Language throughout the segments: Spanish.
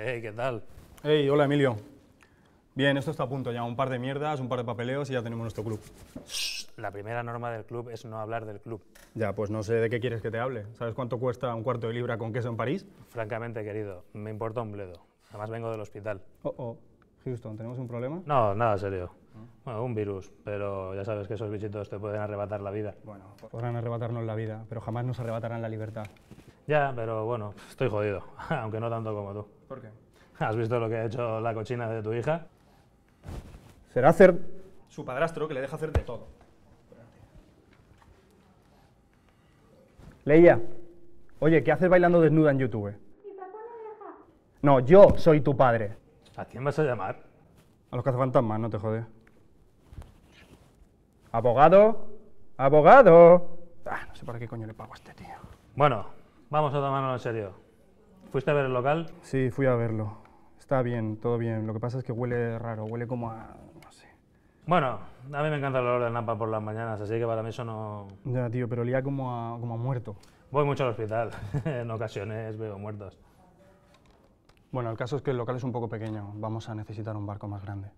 Hey, ¿qué tal? Hey, hola Emilio. Bien, esto está a punto ya. Un par de mierdas, un par de papeleos y ya tenemos nuestro club. La primera norma del club es no hablar del club. Ya, pues no sé de qué quieres que te hable. ¿Sabes cuánto cuesta un cuarto de libra con queso en París? Francamente, querido, me importa un bledo. Además vengo del hospital. Oh, oh. Houston, ¿tenemos un problema? No, nada serio. Bueno, un virus, pero ya sabes que esos bichitos te pueden arrebatar la vida. Bueno, podrán arrebatarnos la vida, pero jamás nos arrebatarán la libertad. Ya, pero bueno, estoy jodido, aunque no tanto como tú. ¿Por qué? ¿Has visto lo que ha hecho la cochina de tu hija? Será hacer... Su padrastro, que le deja hacer de todo. Leia, oye, ¿qué haces bailando desnuda en YouTube? Mi papá no me deja. No, yo soy tu padre. ¿A quién vas a llamar? A los cazafantasmas, no te jode. ¿Abogado? ¿Abogado? Ah, no sé para qué coño le pago a este tío. Bueno, vamos a tomarlo en serio. ¿Fuiste a ver el local? Sí, fui a verlo. Está bien, todo bien. Lo que pasa es que huele raro, huele como a... no sé. Bueno, a mí me encanta el olor del napa por las mañanas, así que para mí eso no... Ya, tío, pero olía como a, como a muerto. Voy mucho al hospital. en ocasiones veo muertos. Bueno, el caso es que el local es un poco pequeño. Vamos a necesitar un barco más grande.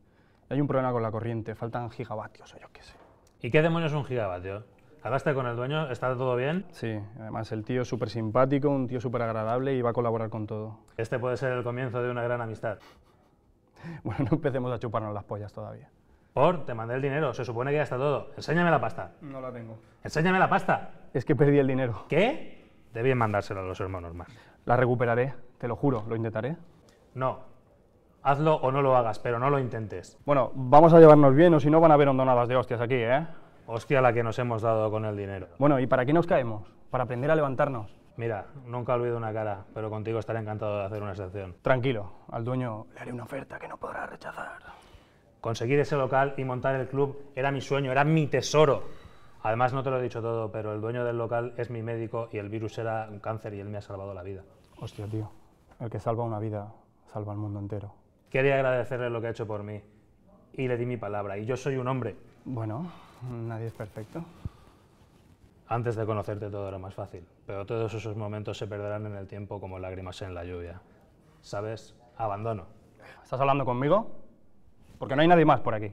Hay un problema con la corriente. Faltan gigavatios o yo qué sé. ¿Y qué demonios es un gigavatio? ¿Hablaste con el dueño? ¿Está todo bien? Sí, además el tío es súper simpático, un tío súper agradable y va a colaborar con todo. Este puede ser el comienzo de una gran amistad. Bueno, no empecemos a chuparnos las pollas todavía. Por, te mandé el dinero, se supone que ya está todo. Enséñame la pasta. No la tengo. Enséñame la pasta. Es que perdí el dinero. ¿Qué? Debí mandárselo a los hermanos más. La recuperaré, te lo juro, lo intentaré. No. Hazlo o no lo hagas, pero no lo intentes. Bueno, vamos a llevarnos bien o si no van a haber hondonadas de hostias aquí, ¿eh? Hostia la que nos hemos dado con el dinero. Bueno, ¿y para qué nos caemos? Para aprender a levantarnos. Mira, nunca olvido una cara, pero contigo estaré encantado de hacer una excepción. Tranquilo, al dueño le haré una oferta que no podrá rechazar. Conseguir ese local y montar el club era mi sueño, era mi tesoro. Además, no te lo he dicho todo, pero el dueño del local es mi médico y el virus era un cáncer y él me ha salvado la vida. Hostia, tío. El que salva una vida, salva al mundo entero. Quería agradecerle lo que ha hecho por mí y le di mi palabra. Y yo soy un hombre. Bueno, Nadie es perfecto. Antes de conocerte todo era más fácil, pero todos esos momentos se perderán en el tiempo como lágrimas en la lluvia. ¿Sabes? Abandono. ¿Estás hablando conmigo? Porque no hay nadie más por aquí.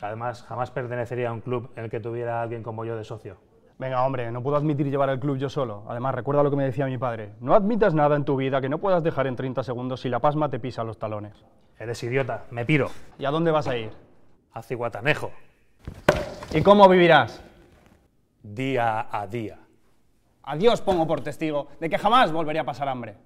Además, jamás pertenecería a un club en el que tuviera a alguien como yo de socio. Venga, hombre, no puedo admitir llevar el club yo solo. Además, recuerda lo que me decía mi padre. No admitas nada en tu vida que no puedas dejar en 30 segundos si la pasma te pisa los talones. Eres idiota, me piro. ¿Y a dónde vas a ir? A Ciguatanejo. ¿Y cómo vivirás? Día a día. A Dios pongo por testigo de que jamás volvería a pasar hambre.